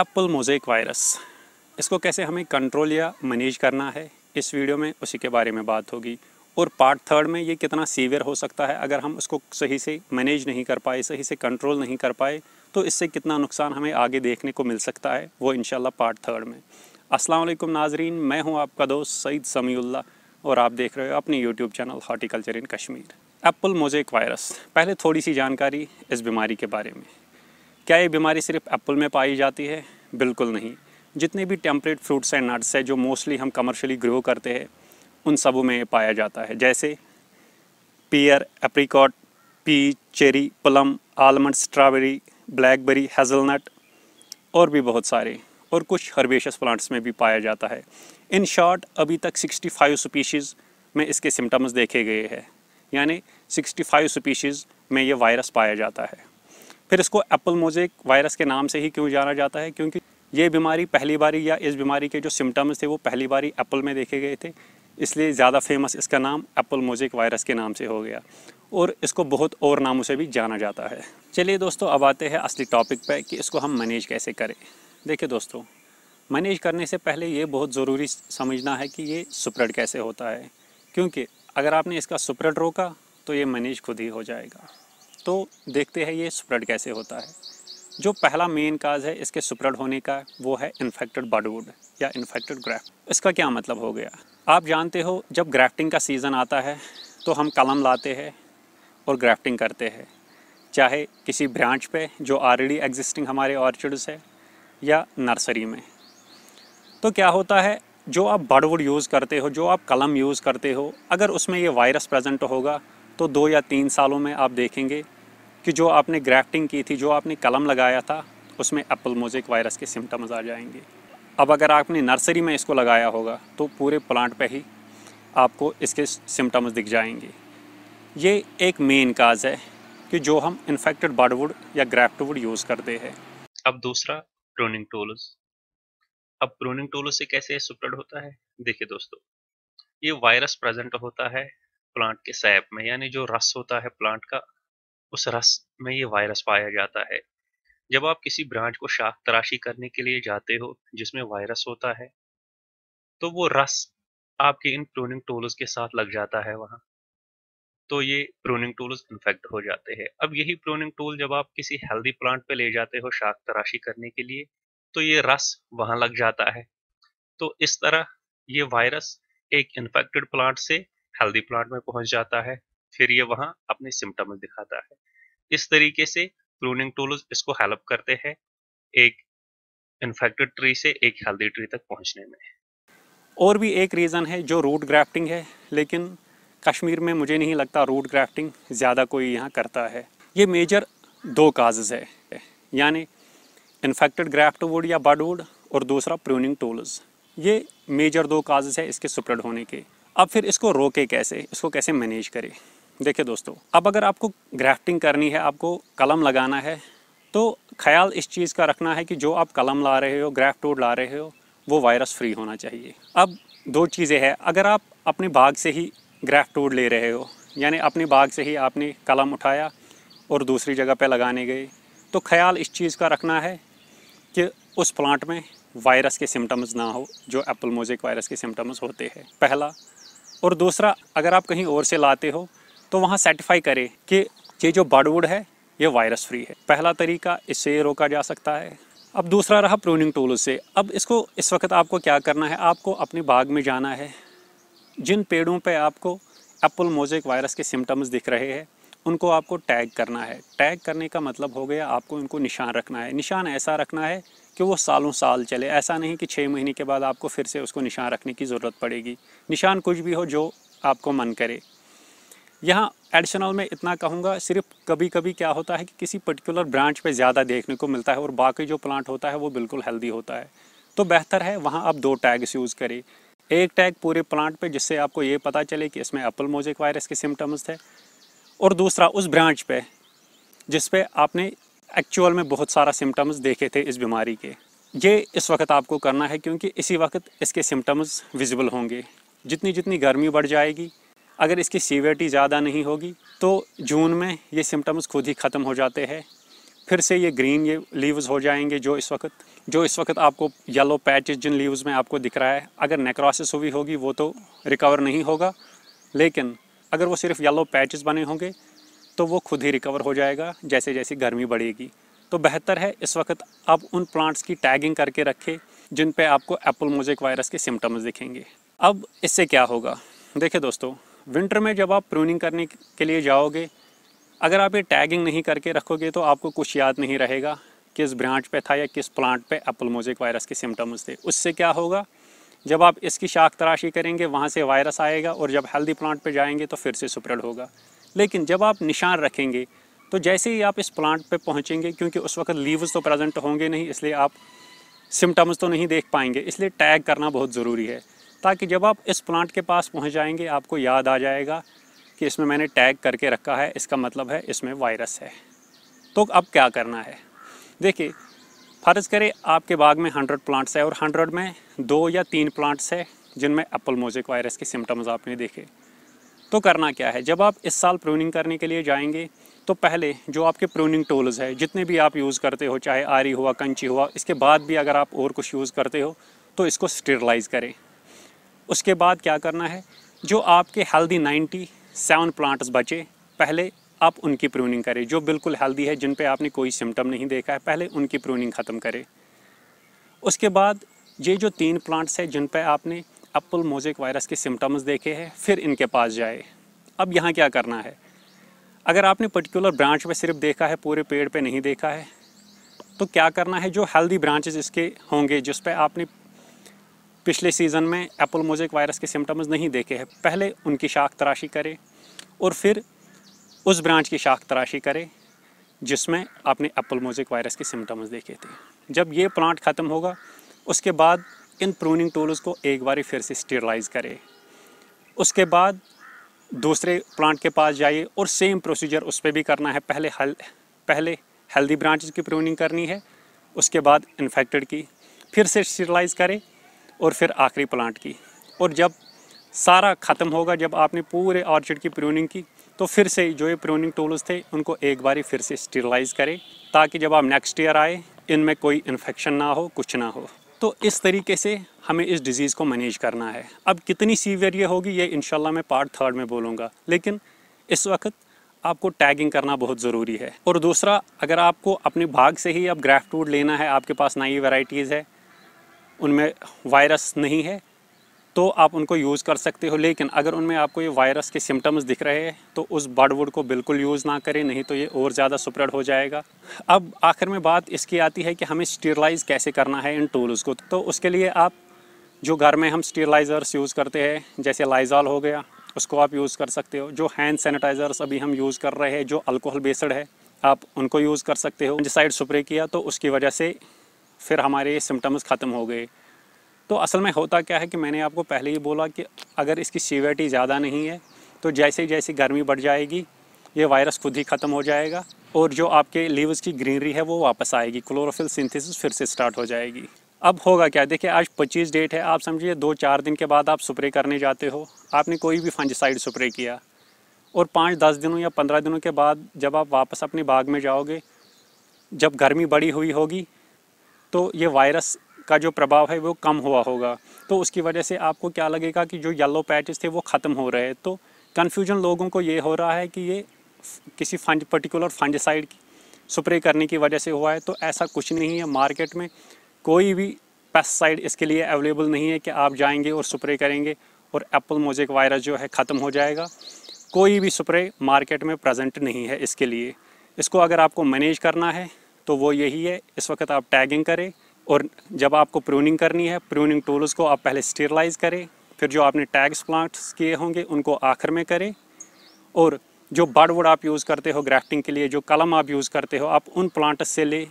Apple mosaic virus इसको कैसे हमें कंट्रोल या मैनेज करना है इस वीडियो में उसी के बारे में बात होगी और पार्ट थर्ड में ये कितना सीवियर हो सकता है अगर हम उसको सही से मैनेज नहीं कर पाए सही से कंट्रोल नहीं कर पाए तो इससे कितना नुकसान हमें आगे देखने को मिल सकता है वो इन पार्ट थर्ड में अस्सलाम वालेकुम नाजरीन मैं हूं आपका दोस्त सईद समीउल्ला और आप देख रहे हो अपने YouTube channel horticulture in Kashmir apple mosaic virus पहले थोड़ी सी जानकारी इस बीमारी के बारे में क्या ये बीमारी सिर्फ एप्पल में पाई जाती है बिल्कुल नहीं जितने भी टेम्परेट फ्रूट्स एंड नट्स हैं जो मोस्टली हम कमर्शली ग्रो करते हैं उन सबों में पाया जाता है जैसे pear apricot pea cherry plum almond strawberry blackberry hazelnut और भी बहुत सारे और कुछ हर्बेशस प्लांट्स में भी पाया जाता है इन शॉर्ट अभी तक 65 स्पीशीज़ में इसके सिम्टम्स देखे गए हैं यानी 65 स्पीशीज़ में ये वायरस पाया जाता है फिर इसको एप्पल मोजेक वायरस के नाम से ही क्यों जाना जाता है क्योंकि ये बीमारी पहली बारी या इस बीमारी के जो सिम्टम्स थे वो पहली बारी एप्पल में देखे गए थे इसलिए ज़्यादा फेमस इसका नाम एप्पल मोजेक वायरस के नाम से हो गया और इसको बहुत और नामों से भी जाना जाता है चलिए दोस्तों अब आते हैं असली टॉपिक पर कि इसको हम मैनेज कैसे करें देखिए दोस्तों मैनेज करने से पहले ये बहुत ज़रूरी समझना है कि ये सुप्रेड कैसे होता है क्योंकि अगर आपने इसका सुप्रेड रोका तो ये मैनेज खुद ही हो जाएगा तो देखते हैं ये स्प्रेड कैसे होता है जो पहला मेन काज है इसके स्प्रेड होने का वो है इन्फेक्टेड बडवुड या इन्फेक्टेड ग्राफ्ट इसका क्या मतलब हो गया आप जानते हो जब ग्राफ्टिंग का सीज़न आता है तो हम कलम लाते हैं और ग्राफ्टिंग करते हैं चाहे किसी ब्रांच पे जो ऑलरेडी एग्जिस्टिंग हमारे ऑर्चिड्स है या नर्सरी में तो क्या होता है जो आप बड़वुड यूज़ करते हो जो आप कलम यूज़ करते हो अगर उसमें ये वायरस प्रेजेंट होगा तो दो या तीन सालों में आप देखेंगे कि जो आपने ग्रैफ्टिंग की थी जो आपने कलम लगाया था उसमें एप्पल मोजिक वायरस के सिम्टम्स आ जाएंगे अब अगर आपने नर्सरी में इसको लगाया होगा तो पूरे प्लांट पे ही आपको इसके सिम्टम्स दिख जाएंगे ये एक मेन काज है कि जो हम इन्फेक्टेड बर्डवुड या ग्रैफ्टवुड यूज़ करते हैं अब दूसरा प्रोनिंग टोलस अब प्रोनिंग टोलस से कैसे सुप्रेड होता है देखिए दोस्तों ये वायरस प्रेजेंट होता है प्लांट के सैप में यानी जो रस होता है प्लांट का उस रस में ये वायरस पाया जाता है जब आप किसी ब्रांच को शाख तराशी करने के लिए जाते हो जिसमें वायरस होता है तो वो रस आपके इन प्रोनिंग टूल्स के साथ लग जाता है वहाँ तो ये प्रोनिंग टूल्स इन्फेक्ट हो जाते हैं अब यही प्रोनिंग टूल जब आप किसी हेल्दी प्लांट पे ले जाते हो शाख तराशी करने के लिए तो ये रस वहाँ लग जाता है तो इस तरह ये वायरस एक इन्फेक्टेड प्लांट से हेल्दी प्लांट में पहुंच जाता है फिर ये वहां अपने सिम्टम दिखाता है इस तरीके से प्रूनिंग टूल्स इसको हेल्प करते हैं एक इन्फेक्टेड ट्री से एक हेल्दी ट्री तक पहुंचने में और भी एक रीज़न है जो रूट ग्राफ्टिंग है लेकिन कश्मीर में मुझे नहीं लगता रूट ग्राफ्टिंग ज़्यादा कोई यहाँ करता है ये मेजर दो काजेज़ है यानी इन्फेक्टेड ग्राफ्ट वुड या बड वुड और दूसरा प्रूनिंग टूल्स ये मेजर दो काजेज़ है इसके स्प्रेड होने के अब फिर इसको रोके कैसे इसको कैसे मैनेज करें देखिए दोस्तों अब अगर आपको ग्राफ्टिंग करनी है आपको कलम लगाना है तो ख्याल इस चीज़ का रखना है कि जो आप कलम ला रहे हो ग्राफ्ट वोड ला रहे हो वो वायरस फ्री होना चाहिए अब दो चीज़ें हैं अगर आप अपने बाग से ही ग्राफ्ट वोड ले रहे हो यानी अपने बाग से ही आपने कलम उठाया और दूसरी जगह पे लगाने गए तो ख्याल इस चीज़ का रखना है कि उस प्लांट में वायरस के सिम्टम्स ना हो जो एप्पल मोजिक वायरस के सिम्टम्स होते हैं पहला और दूसरा अगर आप कहीं और से लाते हो तो वहाँ सर्टिफाई करें कि ये जो बर्डवुड है ये वायरस फ्री है पहला तरीका इससे रोका जा सकता है अब दूसरा रहा प्रूनिंग टूल से अब इसको इस वक्त आपको क्या करना है आपको अपने बाग में जाना है जिन पेड़ों पे आपको एप्पल मोजेक वायरस के सिम्टम्स दिख रहे हैं उनको आपको टैग करना है टैग करने का मतलब हो गया आपको उनको निशान रखना है निशान ऐसा रखना है कि वो सालों साल चले ऐसा नहीं कि छः महीने के बाद आपको फिर से उसको निशान रखने की ज़रूरत पड़ेगी निशान कुछ भी हो जो आपको मन करे यहाँ एडिशनल में इतना कहूँगा सिर्फ कभी कभी क्या होता है कि किसी पर्टिकुलर ब्रांच पे ज़्यादा देखने को मिलता है और बाकी जो प्लांट होता है वो बिल्कुल हेल्दी होता है तो बेहतर है वहाँ आप दो टैग्स यूज़ करें एक टैग पूरे प्लांट पे जिससे आपको ये पता चले कि इसमें एप्पल मोजिक वायरस के सिम्टम्स थे और दूसरा उस ब्रांच पे जिस आपने एक्चुअल में बहुत सारा सिम्टम्स देखे थे इस बीमारी के ये इस वक्त आपको करना है क्योंकि इसी वक्त इसके सिम्टम्स विजिबल होंगे जितनी जितनी गर्मी बढ़ जाएगी अगर इसकी सीवियरटी ज़्यादा नहीं होगी तो जून में ये सिम्टम्स खुद ही ख़त्म हो जाते हैं फिर से ये ग्रीन ये लीव्स हो जाएंगे जो इस वक्त जो इस वक्त आपको येलो पैचेज जिन लीव्स में आपको दिख रहा है अगर नेक्रोसिस हुई होगी वो तो रिकवर नहीं होगा लेकिन अगर वो सिर्फ येलो पैचेस बने होंगे तो वो खुद ही रिकवर हो जाएगा जैसे जैसे गर्मी बढ़ेगी तो बेहतर है इस वक्त आप उन प्लांट्स की टैगिंग करके रखें जिन पर आपको एप्पल मोजिक वायरस के सिम्टम्स दिखेंगे अब इससे क्या होगा देखिए दोस्तों विंटर में जब आप प्रूनिंग करने के लिए जाओगे अगर आप ये टैगिंग नहीं करके रखोगे तो आपको कुछ याद नहीं रहेगा किस ब्रांच पे था या किस प्लांट पे एप्पल मोजिक वायरस के सिम्टम्स थे उससे क्या होगा जब आप इसकी शाख तराशी करेंगे वहाँ से वायरस आएगा और जब हेल्दी प्लांट पे जाएंगे तो फिर से सुप्रेड होगा लेकिन जब आप निशान रखेंगे तो जैसे ही आप इस प्लांट पे पहुँचेंगे क्योंकि उस वक्त लीव्स तो प्रेजेंट होंगे नहीं इसलिए आप सिम्टम्स तो नहीं देख पाएंगे इसलिए टैग करना बहुत ज़रूरी है ताकि जब आप इस प्लांट के पास पहुंच जाएंगे आपको याद आ जाएगा कि इसमें मैंने टैग करके रखा है इसका मतलब है इसमें वायरस है तो अब क्या करना है देखिए फ़र्ज़ करें आपके बाग में हंड्रेड प्लांट्स है और हंड्रेड में दो या तीन प्लांट्स है जिनमें एप्पल मोजिक वायरस के सिम्टम्स आपने देखे तो करना क्या है जब आप इस साल प्रूनिंग करने के लिए जाएंगे तो पहले जो आपके प्रूनिंग टूल्स है जितने भी आप यूज़ करते हो चाहे आरी हुआ कंची हुआ इसके बाद भी अगर आप और कुछ यूज़ करते हो तो इसको स्टेरलाइज करें उसके बाद क्या करना है जो आपके हेल्दी नाइन्टी सेवन प्लांट्स बचे पहले आप उनकी प्रूनिंग करें जो बिल्कुल हेल्दी है जिन पे आपने कोई सिम्टम नहीं देखा है पहले उनकी प्रूनिंग ख़त्म करें उसके बाद ये जो तीन प्लांट्स हैं जिन पे आपने अपल मोजेक वायरस के सिम्टम्स देखे हैं फिर इनके पास जाए अब यहाँ क्या करना है अगर आपने पर्टिकुलर ब्रांच पर सिर्फ देखा है पूरे पेड़ पे नहीं देखा है तो क्या करना है जो हेल्दी ब्रांचेज इसके होंगे जिस पर आपने पिछले सीज़न में एप्पल मोजेक वायरस के सिम्टम्स नहीं देखे हैं पहले उनकी शाख तराशी करें और फिर उस ब्रांच की शाख तराशी करें जिसमें आपने एप्पल मोजेक वायरस के सिम्टम्स देखे थे जब ये प्लांट ख़त्म होगा उसके बाद इन प्रूनिंग टूल्स को एक बार फिर से स्टेरलाइज करें उसके बाद दूसरे प्लांट के पास जाइए और सेम प्रोसीजर उस पर भी करना है पहले हल पहले हेल्दी ब्रांचेस की प्रूनिंग करनी है उसके बाद इन्फेक्टेड की फिर से स्टेरलाइज करें और फिर आखिरी प्लांट की और जब सारा ख़त्म होगा जब आपने पूरे ऑर्चिड की प्रूनिंग की तो फिर से जो ये प्रूनिंग टूल्स थे उनको एक बारी फिर से स्टेरलाइज करें ताकि जब आप नेक्स्ट ईयर आए इनमें कोई इन्फेक्शन ना हो कुछ ना हो तो इस तरीके से हमें इस डिज़ीज़ को मैनेज करना है अब कितनी सीवियर ये होगी ये इन मैं पार्ट थर्ड में बोलूँगा लेकिन इस वक्त आपको टैगिंग करना बहुत ज़रूरी है और दूसरा अगर आपको अपने भाग से ही अब ग्राफ्ट वूड लेना है आपके पास नई वेराइटीज़ है उनमें वायरस नहीं है तो आप उनको यूज़ कर सकते हो लेकिन अगर उनमें आपको ये वायरस के सिम्टम्स दिख रहे हैं तो उस बर्डवुड को बिल्कुल यूज़ ना करें नहीं तो ये और ज़्यादा स्प्रेड हो जाएगा अब आखिर में बात इसकी आती है कि हमें स्टेरलाइज कैसे करना है इन टूल्स को तो उसके लिए आप जो घर में हम स्टेरलाइज़र्स यूज़ करते हैं जैसे लाइजॉल हो गया उसको आप यूज़ कर सकते हो जो हैंड सैनिटाइज़र्स अभी हम यूज़ कर रहे हैं जो अल्कोहल बेस्ड है आप उनको यूज़ कर सकते हो साइड स्प्रे किया तो उसकी वजह से फिर हमारे सिम्टम्स ख़त्म हो गए तो असल में होता क्या है कि मैंने आपको पहले ही बोला कि अगर इसकी सीवियरिटी ज़्यादा नहीं है तो जैसे जैसे गर्मी बढ़ जाएगी ये वायरस खुद ही ख़त्म हो जाएगा और जो आपके लीव्स की ग्रीनरी है वो वापस आएगी क्लोरोफिल सिंथेसिस फिर से स्टार्ट हो जाएगी अब होगा क्या देखिए आज 25 डेट है आप समझिए दो चार दिन के बाद आप स्प्रे करने जाते हो आपने कोई भी फंजिसाइड स्प्रे किया और पाँच दस दिनों या पंद्रह दिनों के बाद जब आप वापस अपने बाग में जाओगे जब गर्मी बड़ी हुई होगी तो ये वायरस का जो प्रभाव है वो कम हुआ होगा तो उसकी वजह से आपको क्या लगेगा कि जो येलो पैचेस थे वो ख़त्म हो रहे हैं तो कन्फ्यूजन लोगों को ये हो रहा है कि ये किसी फंड पर्टिकुलर फंडसाइड स्प्रे करने की वजह से हुआ है तो ऐसा कुछ नहीं है मार्केट में कोई भी पेस्टसाइड इसके लिए अवेलेबल नहीं है कि आप जाएंगे और स्प्रे करेंगे और एप्पल मोजेक वायरस जो है ख़त्म हो जाएगा कोई भी स्प्रे मार्केट में प्रेजेंट नहीं है इसके लिए इसको अगर आपको मैनेज करना है तो वो यही है इस वक्त आप टैगिंग करें और जब आपको प्रूनिंग करनी है प्रूनिंग टूल्स को आप पहले स्टेरलाइज करें फिर जो आपने टैग्स प्लांट्स किए होंगे उनको आखिर में करें और जो बड़ वुड आप यूज़ करते हो ग्राफ्टिंग के लिए जो कलम आप यूज़ करते हो आप उन प्लांट्स से लें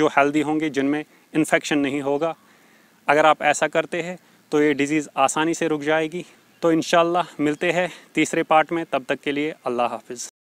जो हेल्दी होंगे जिनमें इन्फेक्शन नहीं होगा अगर आप ऐसा करते हैं तो ये डिज़ीज़ आसानी से रुक जाएगी तो इन मिलते हैं तीसरे पार्ट में तब तक के लिए अल्लाह हाफिज़